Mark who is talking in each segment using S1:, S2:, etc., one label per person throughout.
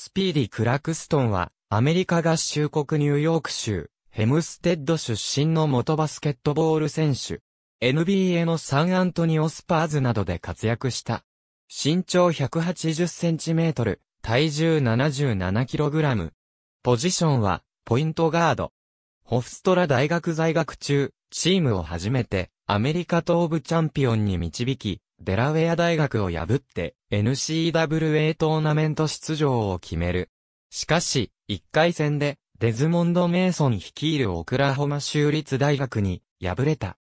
S1: スピーディ・クラクストンは、アメリカ合衆国ニューヨーク州、ヘムステッド出身の元バスケットボール選手。NBA のサンアントニオスパーズなどで活躍した。身長1 8 0トル、体重7 7ラム。ポジションは、ポイントガード。ホフストラ大学在学中、チームを初めて、アメリカ東部チャンピオンに導き、デラウェア大学を破って NCWA トーナメント出場を決める。しかし、1回戦でデズモンド・メイソン率いるオクラホマ州立大学に敗れた。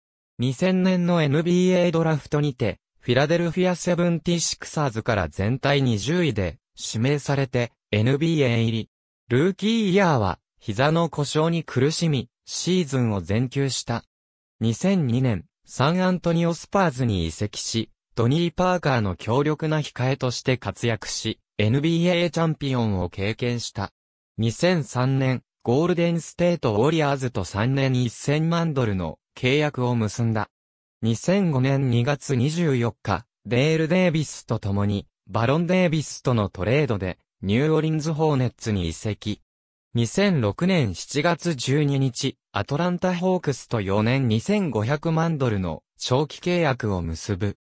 S1: 2000年の NBA ドラフトにて、フィラデルフィア・セブンティシクサーズから全体20位で指名されて NBA 入り。ルーキーイヤーは膝の故障に苦しみ、シーズンを全休した。2002年、サンアントニオスパーズに移籍し、ドニー・パーカーの強力な控えとして活躍し、NBA チャンピオンを経験した。2003年、ゴールデンステート・ウォリアーズと3年1000万ドルの契約を結んだ。2005年2月24日、デール・デイビスと共に、バロン・デイビスとのトレードで、ニューオリンズ・ホーネッツに移籍。2006年7月12日、アトランタ・ホークスと4年2500万ドルの長期契約を結ぶ。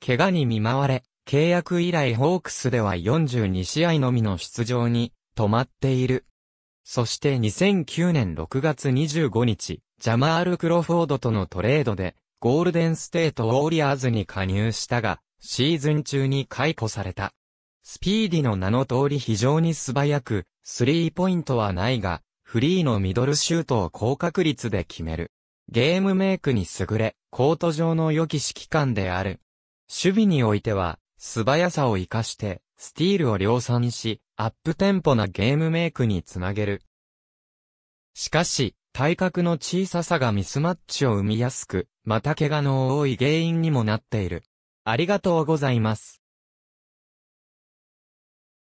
S1: 怪我に見舞われ、契約以来ホークスでは42試合のみの出場に止まっている。そして2009年6月25日、ジャマール・クロフォードとのトレードで、ゴールデンステート・ウォーリアーズに加入したが、シーズン中に解雇された。スピーディの名の通り非常に素早く、スリーポイントはないが、フリーのミドルシュートを高確率で決める。ゲームメイクに優れ、コート上の良き指揮官である。守備においては、素早さを活かして、スティールを量産し、アップテンポなゲームメイクにつなげる。しかし、体格の小ささがミスマッチを生みやすく、また怪我の多い原因にもなっている。ありがとうございます。